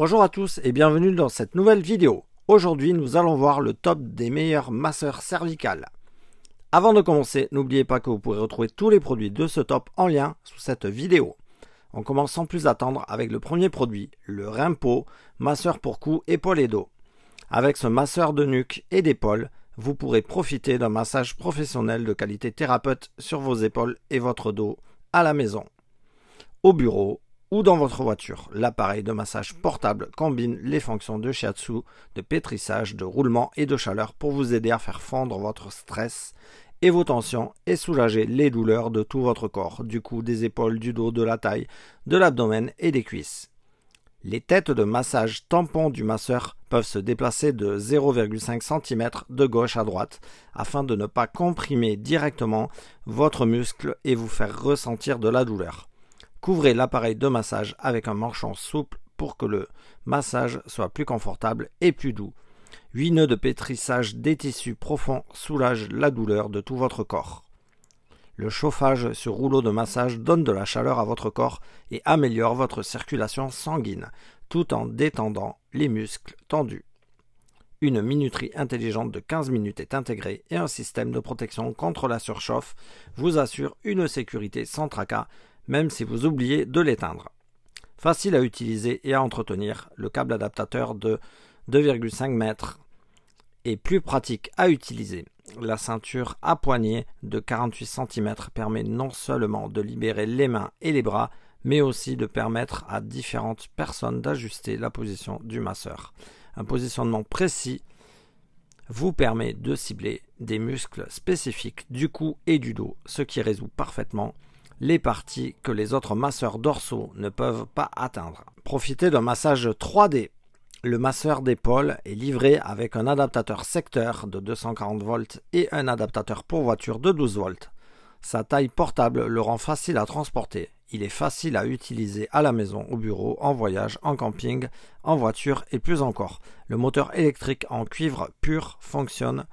Bonjour à tous et bienvenue dans cette nouvelle vidéo. Aujourd'hui, nous allons voir le top des meilleurs masseurs cervicales. Avant de commencer, n'oubliez pas que vous pourrez retrouver tous les produits de ce top en lien sous cette vidéo. On commence sans plus attendre avec le premier produit, le Rimpo, masseur pour cou, épaules et dos. Avec ce masseur de nuque et d'épaule, vous pourrez profiter d'un massage professionnel de qualité thérapeute sur vos épaules et votre dos à la maison, au bureau, ou dans votre voiture. L'appareil de massage portable combine les fonctions de shiatsu, de pétrissage, de roulement et de chaleur pour vous aider à faire fondre votre stress et vos tensions et soulager les douleurs de tout votre corps, du cou, des épaules, du dos, de la taille, de l'abdomen et des cuisses. Les têtes de massage tampon du masseur peuvent se déplacer de 0,5 cm de gauche à droite afin de ne pas comprimer directement votre muscle et vous faire ressentir de la douleur. Couvrez l'appareil de massage avec un manchon souple pour que le massage soit plus confortable et plus doux. Huit nœuds de pétrissage des tissus profonds soulagent la douleur de tout votre corps. Le chauffage sur rouleau de massage donne de la chaleur à votre corps et améliore votre circulation sanguine, tout en détendant les muscles tendus. Une minuterie intelligente de 15 minutes est intégrée et un système de protection contre la surchauffe vous assure une sécurité sans tracas même si vous oubliez de l'éteindre. Facile à utiliser et à entretenir, le câble adaptateur de 2,5 mètres est plus pratique à utiliser. La ceinture à poignée de 48 cm permet non seulement de libérer les mains et les bras, mais aussi de permettre à différentes personnes d'ajuster la position du masseur. Un positionnement précis vous permet de cibler des muscles spécifiques du cou et du dos, ce qui résout parfaitement les parties que les autres masseurs dorsaux ne peuvent pas atteindre. Profitez d'un massage 3D. Le masseur d'épaule est livré avec un adaptateur secteur de 240 volts et un adaptateur pour voiture de 12 volts. Sa taille portable le rend facile à transporter. Il est facile à utiliser à la maison, au bureau, en voyage, en camping, en voiture et plus encore. Le moteur électrique en cuivre pur fonctionne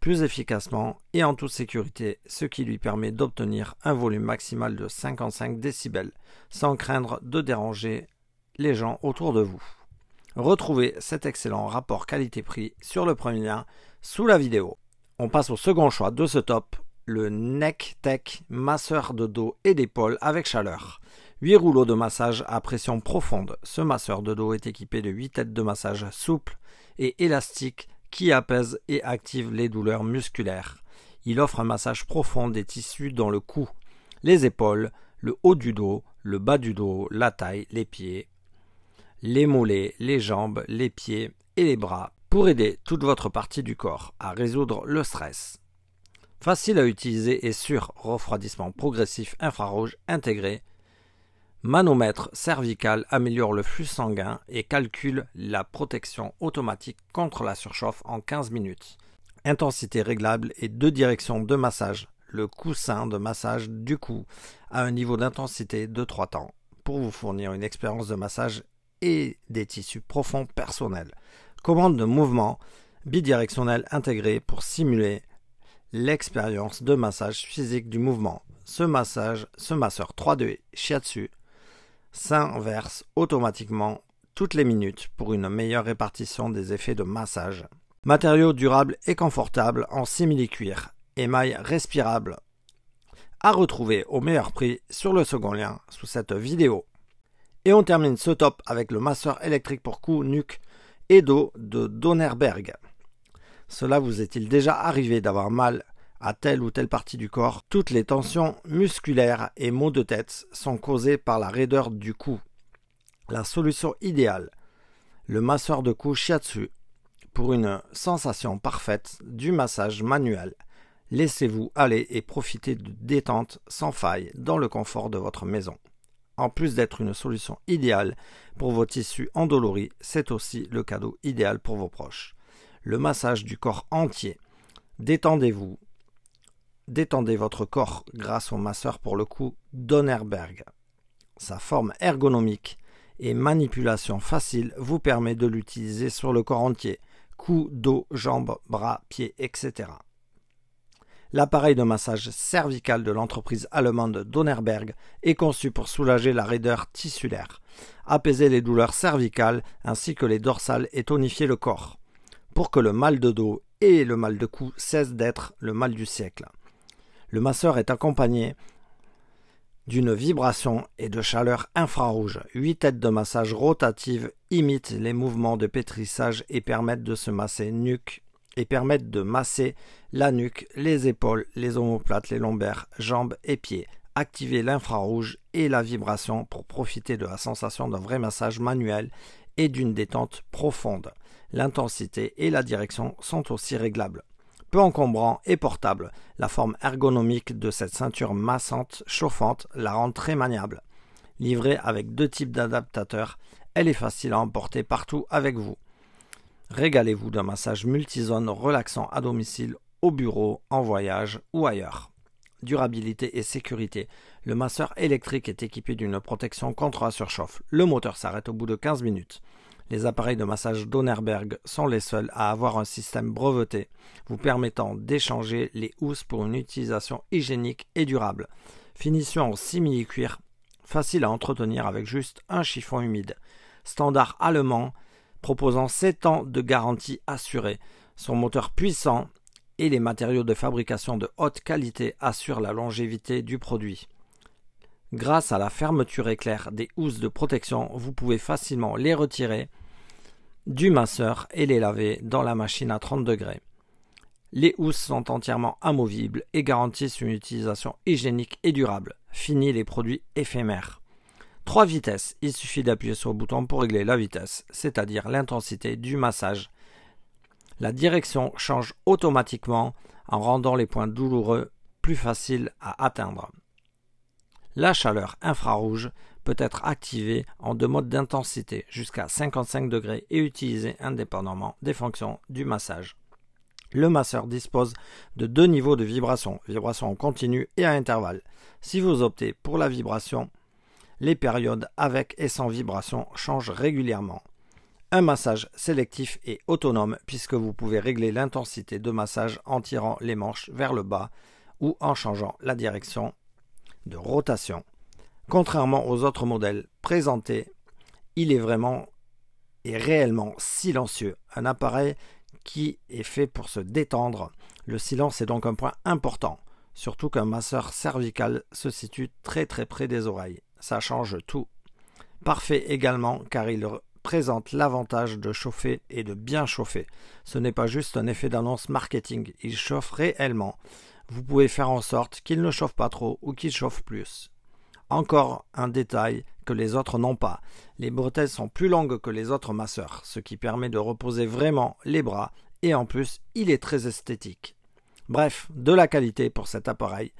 plus efficacement et en toute sécurité, ce qui lui permet d'obtenir un volume maximal de 55 décibels sans craindre de déranger les gens autour de vous. Retrouvez cet excellent rapport qualité-prix sur le premier lien sous la vidéo. On passe au second choix de ce top, le Neck Tech masseur de dos et d'épaule avec chaleur. 8 rouleaux de massage à pression profonde. Ce masseur de dos est équipé de 8 têtes de massage souples et élastiques qui apaise et active les douleurs musculaires. Il offre un massage profond des tissus dans le cou, les épaules, le haut du dos, le bas du dos, la taille, les pieds, les mollets, les jambes, les pieds et les bras pour aider toute votre partie du corps à résoudre le stress. Facile à utiliser et sûr, refroidissement progressif infrarouge intégré, manomètre cervical améliore le flux sanguin et calcule la protection automatique contre la surchauffe en 15 minutes. Intensité réglable et deux directions de massage. Le coussin de massage du cou à un niveau d'intensité de 3 temps pour vous fournir une expérience de massage et des tissus profonds personnels. Commande de mouvement bidirectionnel intégré pour simuler l'expérience de massage physique du mouvement. Ce massage, ce masseur 3D Shiatsu s'inverse automatiquement toutes les minutes pour une meilleure répartition des effets de massage. Matériau durable et confortable en simili-cuir, émail respirable, à retrouver au meilleur prix sur le second lien sous cette vidéo. Et on termine ce top avec le masseur électrique pour cou, nuque et dos de Donnerberg. Cela vous est-il déjà arrivé d'avoir mal à telle ou telle partie du corps, toutes les tensions musculaires et maux de tête sont causés par la raideur du cou. La solution idéale, le masseur de cou Shiatsu, pour une sensation parfaite du massage manuel. Laissez-vous aller et profitez de détente sans faille dans le confort de votre maison. En plus d'être une solution idéale pour vos tissus endoloris, c'est aussi le cadeau idéal pour vos proches. Le massage du corps entier. Détendez-vous, Détendez votre corps grâce au masseur pour le coup Donnerberg. Sa forme ergonomique et manipulation facile vous permet de l'utiliser sur le corps entier, cou, dos, jambes, bras, pieds, etc. L'appareil de massage cervical de l'entreprise allemande Donnerberg est conçu pour soulager la raideur tissulaire, apaiser les douleurs cervicales ainsi que les dorsales et tonifier le corps, pour que le mal de dos et le mal de cou cessent d'être le mal du siècle le masseur est accompagné d'une vibration et de chaleur infrarouge. Huit têtes de massage rotatives imitent les mouvements de pétrissage et permettent de se masser nuque et permettent de masser la nuque, les épaules, les omoplates, les lombaires, jambes et pieds. Activez l'infrarouge et la vibration pour profiter de la sensation d'un vrai massage manuel et d'une détente profonde. L'intensité et la direction sont aussi réglables peu encombrant et portable, la forme ergonomique de cette ceinture massante, chauffante, la rend très maniable. Livrée avec deux types d'adaptateurs, elle est facile à emporter partout avec vous. Régalez-vous d'un massage multizone relaxant à domicile, au bureau, en voyage ou ailleurs. Durabilité et sécurité. Le masseur électrique est équipé d'une protection contre la surchauffe. Le moteur s'arrête au bout de 15 minutes. Les appareils de massage Donnerberg sont les seuls à avoir un système breveté vous permettant d'échanger les housses pour une utilisation hygiénique et durable. Finition en simili-cuir, facile à entretenir avec juste un chiffon humide. Standard allemand proposant 7 ans de garantie assurée. Son moteur puissant et les matériaux de fabrication de haute qualité assurent la longévité du produit. Grâce à la fermeture éclair des housses de protection, vous pouvez facilement les retirer du masseur et les laver dans la machine à 30 degrés. Les housses sont entièrement amovibles et garantissent une utilisation hygiénique et durable. Fini les produits éphémères. trois vitesses. Il suffit d'appuyer sur le bouton pour régler la vitesse, c'est-à-dire l'intensité du massage. La direction change automatiquement en rendant les points douloureux plus faciles à atteindre. La chaleur infrarouge être activé en deux modes d'intensité jusqu'à 55 degrés et utilisé indépendamment des fonctions du massage. Le masseur dispose de deux niveaux de vibration, vibration continue et à intervalle Si vous optez pour la vibration, les périodes avec et sans vibration changent régulièrement. Un massage sélectif et autonome puisque vous pouvez régler l'intensité de massage en tirant les manches vers le bas ou en changeant la direction de rotation. Contrairement aux autres modèles présentés, il est vraiment et réellement silencieux, un appareil qui est fait pour se détendre. Le silence est donc un point important, surtout qu'un masseur cervical se situe très très près des oreilles. Ça change tout. Parfait également car il présente l'avantage de chauffer et de bien chauffer. Ce n'est pas juste un effet d'annonce marketing, il chauffe réellement. Vous pouvez faire en sorte qu'il ne chauffe pas trop ou qu'il chauffe plus encore un détail que les autres n'ont pas. Les bretelles sont plus longues que les autres masseurs, ce qui permet de reposer vraiment les bras et en plus, il est très esthétique. Bref, de la qualité pour cet appareil,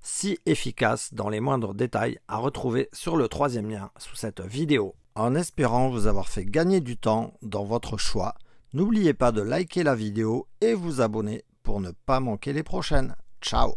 si efficace dans les moindres détails à retrouver sur le troisième lien sous cette vidéo. En espérant vous avoir fait gagner du temps dans votre choix, n'oubliez pas de liker la vidéo et vous abonner pour ne pas manquer les prochaines. Ciao